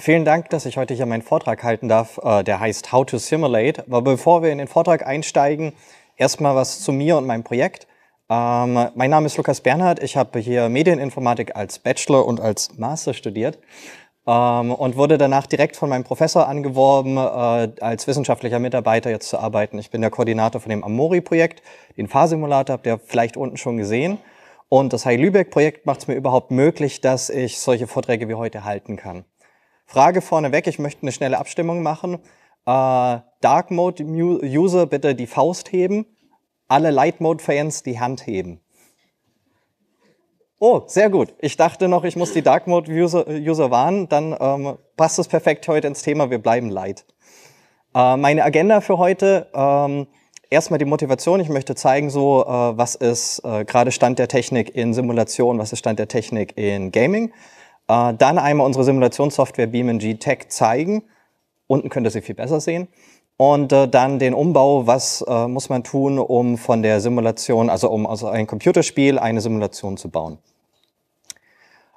Vielen Dank, dass ich heute hier meinen Vortrag halten darf. Äh, der heißt How to Simulate. Aber bevor wir in den Vortrag einsteigen, erstmal was zu mir und meinem Projekt. Ähm, mein Name ist Lukas Bernhard. Ich habe hier Medieninformatik als Bachelor und als Master studiert ähm, und wurde danach direkt von meinem Professor angeworben, äh, als wissenschaftlicher Mitarbeiter jetzt zu arbeiten. Ich bin der Koordinator von dem Amori-Projekt, den Fahrsimulator, habt ihr vielleicht unten schon gesehen. Und das High-Lübeck-Projekt macht es mir überhaupt möglich, dass ich solche Vorträge wie heute halten kann. Frage vorneweg, ich möchte eine schnelle Abstimmung machen. Äh, Dark Mode User bitte die Faust heben, alle Light Mode Fans die Hand heben. Oh, sehr gut. Ich dachte noch, ich muss die Dark Mode User, User warnen, dann ähm, passt es perfekt heute ins Thema, wir bleiben light. Äh, meine Agenda für heute, ähm, erstmal die Motivation, ich möchte zeigen, so äh, was ist äh, gerade Stand der Technik in Simulation, was ist Stand der Technik in Gaming äh, dann einmal unsere Simulationssoftware BeamNG Tech zeigen. Unten könnt ihr sie viel besser sehen. Und äh, dann den Umbau, was äh, muss man tun, um von der Simulation, also um aus einem Computerspiel eine Simulation zu bauen.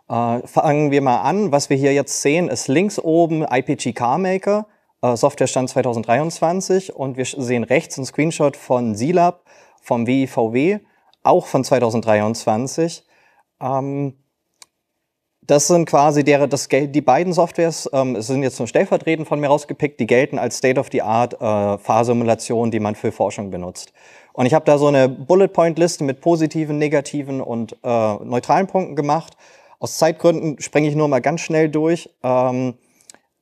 Äh, fangen wir mal an. Was wir hier jetzt sehen, ist links oben IPG CarMaker, Maker, äh, Softwarestand 2023. Und wir sehen rechts ein Screenshot von Silab, vom WIVW, auch von 2023. Ähm, das sind quasi der, das, die beiden Softwares, ähm, sind jetzt nur stellvertretend von mir rausgepickt, die gelten als State-of-the-Art äh, Fahrsimulation, die man für Forschung benutzt. Und ich habe da so eine Bullet-Point-Liste mit positiven, negativen und äh, neutralen Punkten gemacht. Aus Zeitgründen springe ich nur mal ganz schnell durch. Ähm,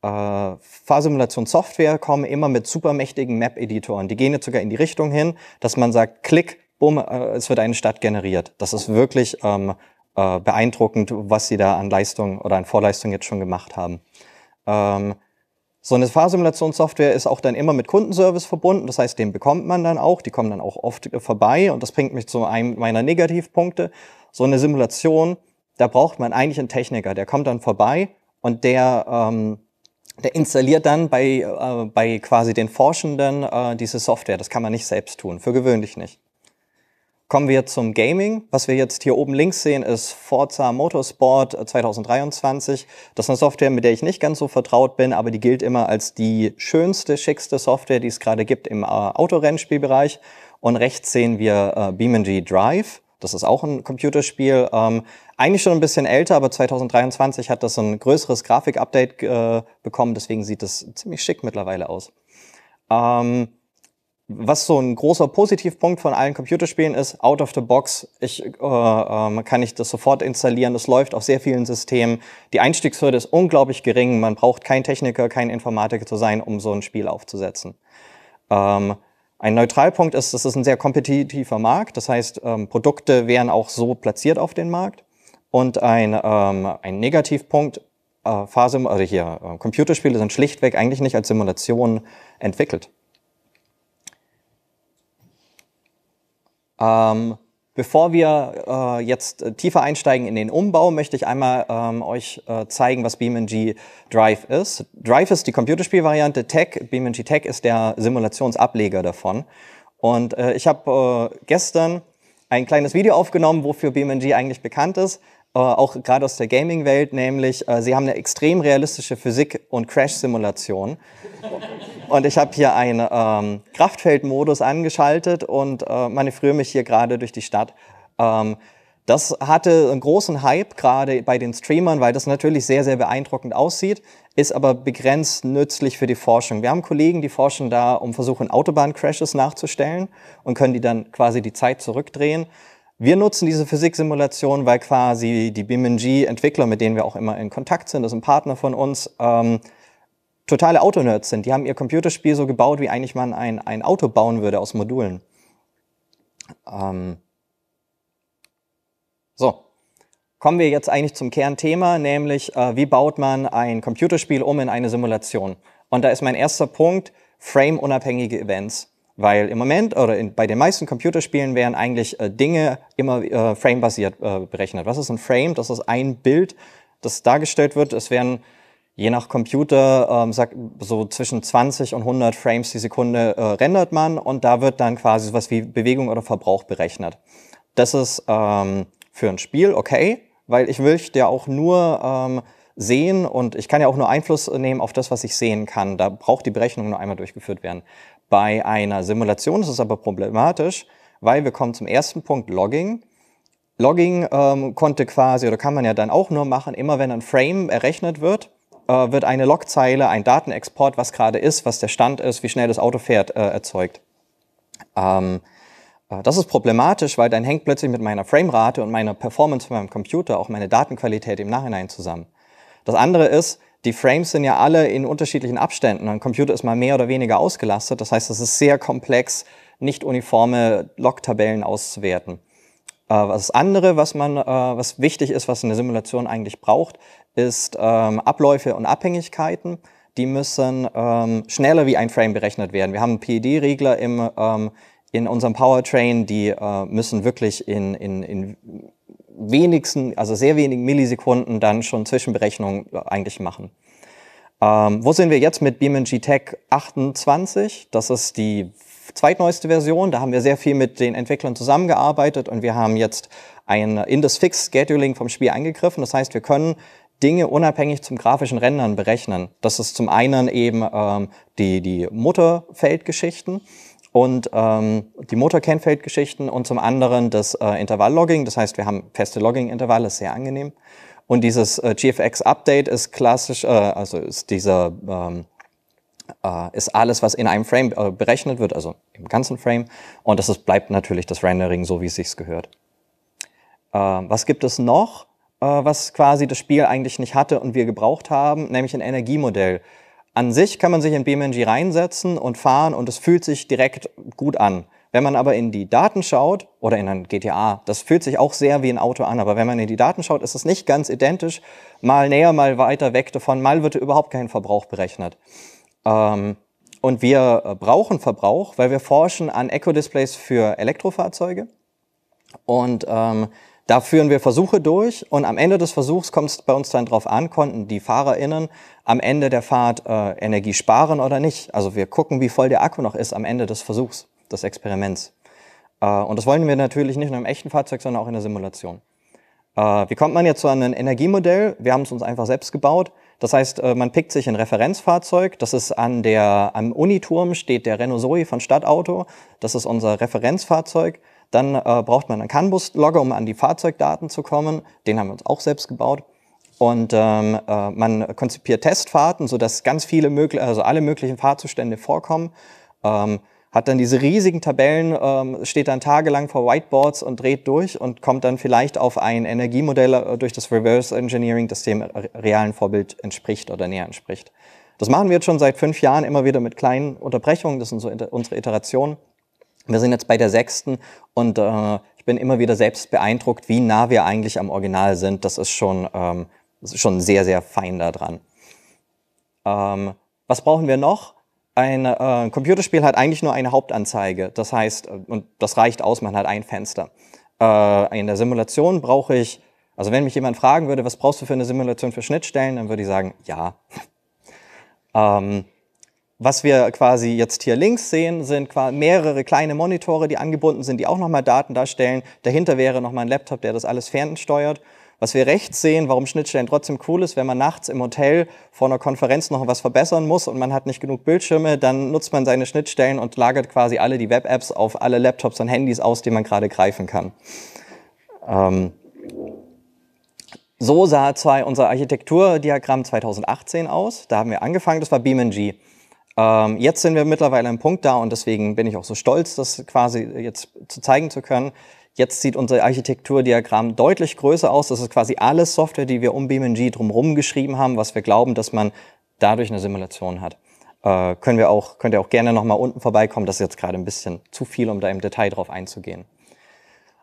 äh, Fahrsimulationssoftware kommen immer mit supermächtigen Map-Editoren. Die gehen jetzt sogar in die Richtung hin, dass man sagt, klick, bumm, äh, es wird eine Stadt generiert. Das ist wirklich ähm, äh, beeindruckend, was sie da an Leistung oder an Vorleistung jetzt schon gemacht haben. Ähm, so eine Fahrsimulationssoftware ist auch dann immer mit Kundenservice verbunden. Das heißt, den bekommt man dann auch. Die kommen dann auch oft vorbei. Und das bringt mich zu einem meiner Negativpunkte. So eine Simulation, da braucht man eigentlich einen Techniker. Der kommt dann vorbei und der, ähm, der installiert dann bei, äh, bei quasi den Forschenden äh, diese Software. Das kann man nicht selbst tun. Für gewöhnlich nicht. Kommen wir zum Gaming. Was wir jetzt hier oben links sehen, ist Forza Motorsport 2023. Äh, das ist eine Software, mit der ich nicht ganz so vertraut bin, aber die gilt immer als die schönste, schickste Software, die es gerade gibt im äh, Autorennspielbereich. Und rechts sehen wir äh, BeamNG Drive. Das ist auch ein Computerspiel. Ähm, eigentlich schon ein bisschen älter, aber 2023 hat das ein größeres Grafikupdate äh, bekommen. Deswegen sieht das ziemlich schick mittlerweile aus. Ähm, was so ein großer Positivpunkt von allen Computerspielen ist, out of the box, ich, äh, äh, kann ich das sofort installieren, es läuft auf sehr vielen Systemen. Die Einstiegshürde ist unglaublich gering, man braucht kein Techniker, kein Informatiker zu sein, um so ein Spiel aufzusetzen. Ähm, ein Neutralpunkt ist, das ist ein sehr kompetitiver Markt, das heißt, ähm, Produkte werden auch so platziert auf den Markt. Und ein, ähm, ein Negativpunkt, äh, Phase, also hier, äh, Computerspiele sind schlichtweg eigentlich nicht als Simulation entwickelt. Ähm, bevor wir äh, jetzt äh, tiefer einsteigen in den Umbau, möchte ich einmal ähm, euch äh, zeigen, was BeamNG Drive ist. Drive ist die Computerspielvariante Tech, BeamNG Tech ist der Simulationsableger davon. Und äh, ich habe äh, gestern ein kleines Video aufgenommen, wofür BeamNG eigentlich bekannt ist. Äh, auch gerade aus der Gaming-Welt, nämlich äh, sie haben eine extrem realistische Physik- und Crash-Simulation. Und ich habe hier einen ähm, Kraftfeldmodus angeschaltet und äh, manövriere mich hier gerade durch die Stadt. Ähm, das hatte einen großen Hype gerade bei den Streamern, weil das natürlich sehr, sehr beeindruckend aussieht, ist aber begrenzt nützlich für die Forschung. Wir haben Kollegen, die forschen da, um versuchen, Autobahncrashes nachzustellen und können die dann quasi die Zeit zurückdrehen. Wir nutzen diese Physiksimulation, weil quasi die BeamNG-Entwickler, mit denen wir auch immer in Kontakt sind, das ist ein Partner von uns, ähm, totale Autonerds sind. Die haben ihr Computerspiel so gebaut, wie eigentlich man ein, ein Auto bauen würde aus Modulen. Ähm so, kommen wir jetzt eigentlich zum Kernthema, nämlich äh, wie baut man ein Computerspiel um in eine Simulation. Und da ist mein erster Punkt, frame-unabhängige Events. Weil im Moment oder in, bei den meisten Computerspielen werden eigentlich äh, Dinge immer äh, framebasiert äh, berechnet. Was ist ein Frame? Das ist ein Bild, das dargestellt wird. Es werden je nach Computer ähm, sagt, so zwischen 20 und 100 Frames die Sekunde äh, rendert man und da wird dann quasi sowas wie Bewegung oder Verbrauch berechnet. Das ist ähm, für ein Spiel okay, weil ich möchte ja auch nur ähm, sehen und ich kann ja auch nur Einfluss nehmen auf das, was ich sehen kann. Da braucht die Berechnung nur einmal durchgeführt werden. Bei einer Simulation ist es aber problematisch, weil wir kommen zum ersten Punkt Logging. Logging ähm, konnte quasi oder kann man ja dann auch nur machen, immer wenn ein Frame errechnet wird, äh, wird eine Logzeile, ein Datenexport, was gerade ist, was der Stand ist, wie schnell das Auto fährt, äh, erzeugt. Ähm, äh, das ist problematisch, weil dann hängt plötzlich mit meiner Framerate und meiner Performance von meinem Computer auch meine Datenqualität im Nachhinein zusammen. Das andere ist, die Frames sind ja alle in unterschiedlichen Abständen. Ein Computer ist mal mehr oder weniger ausgelastet. Das heißt, es ist sehr komplex, nicht uniforme Log-Tabellen auszuwerten. Das äh, andere, was, man, äh, was wichtig ist, was eine Simulation eigentlich braucht, ist ähm, Abläufe und Abhängigkeiten. Die müssen ähm, schneller wie ein Frame berechnet werden. Wir haben ped regler im, ähm, in unserem Powertrain, die äh, müssen wirklich in, in, in wenigsten, also sehr wenigen Millisekunden dann schon Zwischenberechnungen äh, eigentlich machen. Ähm, wo sind wir jetzt mit BeamNG Tech 28? Das ist die zweitneueste Version. Da haben wir sehr viel mit den Entwicklern zusammengearbeitet und wir haben jetzt ein Indus-Fix-Scheduling vom Spiel eingegriffen. Das heißt, wir können Dinge unabhängig zum grafischen Rendern berechnen. Das ist zum einen eben ähm, die, die Mutterfeldgeschichten und ähm, die Motor-Kennfeld-Geschichten und zum anderen das äh, Intervall-Logging. Das heißt, wir haben feste Logging-Intervalle, sehr angenehm. Und dieses äh, GFX-Update ist klassisch, äh, also ist dieser ähm, äh, ist alles, was in einem Frame äh, berechnet wird, also im ganzen Frame. Und das ist, bleibt natürlich das Rendering so, wie es sich gehört. Äh, was gibt es noch, äh, was quasi das Spiel eigentlich nicht hatte und wir gebraucht haben, nämlich ein Energiemodell. An sich kann man sich in BeamNG reinsetzen und fahren und es fühlt sich direkt gut an. Wenn man aber in die Daten schaut oder in ein GTA, das fühlt sich auch sehr wie ein Auto an, aber wenn man in die Daten schaut, ist es nicht ganz identisch. Mal näher, mal weiter weg davon, mal wird überhaupt kein Verbrauch berechnet. Ähm, und wir äh, brauchen Verbrauch, weil wir forschen an Eco-Displays für Elektrofahrzeuge. Und ähm, da führen wir Versuche durch und am Ende des Versuchs kommt es bei uns dann drauf an, konnten die FahrerInnen am Ende der Fahrt äh, Energie sparen oder nicht. Also wir gucken, wie voll der Akku noch ist am Ende des Versuchs, des Experiments. Äh, und das wollen wir natürlich nicht nur im echten Fahrzeug, sondern auch in der Simulation. Äh, wie kommt man jetzt zu einem Energiemodell? Wir haben es uns einfach selbst gebaut. Das heißt, äh, man pickt sich ein Referenzfahrzeug. Das ist an der, am Uniturm steht der Renault Zoe von Stadtauto. Das ist unser Referenzfahrzeug. Dann äh, braucht man einen CAN-Bus-Logger, um an die Fahrzeugdaten zu kommen. Den haben wir uns auch selbst gebaut. Und ähm, äh, man konzipiert Testfahrten, sodass ganz viele mögliche, also alle möglichen Fahrzustände vorkommen. Ähm, hat dann diese riesigen Tabellen, ähm, steht dann tagelang vor Whiteboards und dreht durch und kommt dann vielleicht auf ein Energiemodell äh, durch das Reverse Engineering, das dem realen Vorbild entspricht oder näher entspricht. Das machen wir jetzt schon seit fünf Jahren immer wieder mit kleinen Unterbrechungen. Das sind so unsere Iterationen. Wir sind jetzt bei der sechsten und äh, ich bin immer wieder selbst beeindruckt, wie nah wir eigentlich am Original sind. Das ist schon, ähm, das ist schon sehr, sehr fein da dran. Ähm, was brauchen wir noch? Ein äh, ein Computerspiel hat eigentlich nur eine Hauptanzeige. Das heißt, äh, und das reicht aus, man hat ein Fenster. Äh, in der Simulation brauche ich, also wenn mich jemand fragen würde, was brauchst du für eine Simulation für Schnittstellen, dann würde ich sagen, ja. ähm, was wir quasi jetzt hier links sehen, sind mehrere kleine Monitore, die angebunden sind, die auch nochmal Daten darstellen. Dahinter wäre nochmal ein Laptop, der das alles fernsteuert. Was wir rechts sehen, warum Schnittstellen trotzdem cool ist, wenn man nachts im Hotel vor einer Konferenz noch was verbessern muss und man hat nicht genug Bildschirme, dann nutzt man seine Schnittstellen und lagert quasi alle die Web-Apps auf alle Laptops und Handys aus, die man gerade greifen kann. Ähm so sah unser Architekturdiagramm 2018 aus. Da haben wir angefangen, das war BeamNG. Ähm, jetzt sind wir mittlerweile im Punkt da und deswegen bin ich auch so stolz, das quasi jetzt zu zeigen zu können. Jetzt sieht unser Architekturdiagramm deutlich größer aus. Das ist quasi alles Software, die wir um BeamNG drumherum geschrieben haben, was wir glauben, dass man dadurch eine Simulation hat. Äh, können wir auch, könnt ihr auch gerne nochmal unten vorbeikommen. Das ist jetzt gerade ein bisschen zu viel, um da im Detail drauf einzugehen.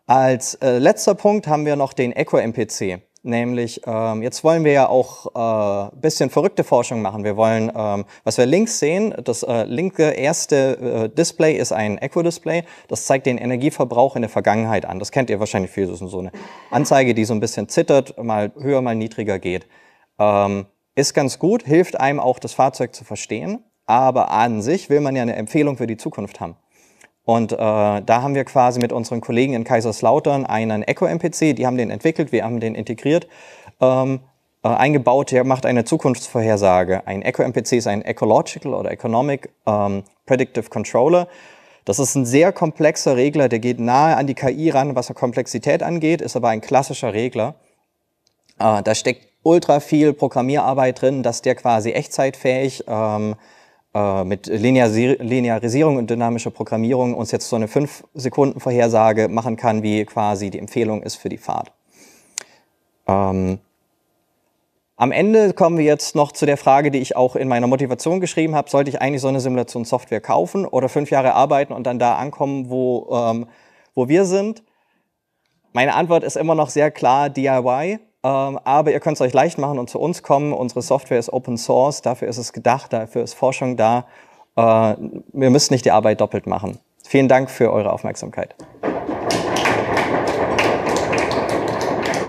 Als äh, letzter Punkt haben wir noch den Echo-MPC. Nämlich, ähm, jetzt wollen wir ja auch ein äh, bisschen verrückte Forschung machen. Wir wollen, ähm, was wir links sehen, das äh, linke erste äh, Display ist ein Echo-Display. Das zeigt den Energieverbrauch in der Vergangenheit an. Das kennt ihr wahrscheinlich viel. Das ist so eine Anzeige, die so ein bisschen zittert, mal höher, mal niedriger geht. Ähm, ist ganz gut, hilft einem auch, das Fahrzeug zu verstehen. Aber an sich will man ja eine Empfehlung für die Zukunft haben. Und äh, da haben wir quasi mit unseren Kollegen in Kaiserslautern einen Echo-MPC, die haben den entwickelt, wir haben den integriert, ähm, äh, eingebaut, der macht eine Zukunftsvorhersage. Ein Echo-MPC ist ein Ecological oder Economic ähm, Predictive Controller. Das ist ein sehr komplexer Regler, der geht nahe an die KI ran, was Komplexität angeht, ist aber ein klassischer Regler. Äh, da steckt ultra viel Programmierarbeit drin, dass der quasi echtzeitfähig ähm, äh, mit Linearisierung und dynamischer Programmierung uns jetzt so eine 5-Sekunden-Vorhersage machen kann, wie quasi die Empfehlung ist für die Fahrt. Ähm, am Ende kommen wir jetzt noch zu der Frage, die ich auch in meiner Motivation geschrieben habe, sollte ich eigentlich so eine Simulationssoftware kaufen oder fünf Jahre arbeiten und dann da ankommen, wo, ähm, wo wir sind? Meine Antwort ist immer noch sehr klar DIY. Ähm, aber ihr könnt es euch leicht machen und zu uns kommen. Unsere Software ist Open Source, dafür ist es gedacht, dafür ist Forschung da. Äh, wir müssen nicht die Arbeit doppelt machen. Vielen Dank für eure Aufmerksamkeit.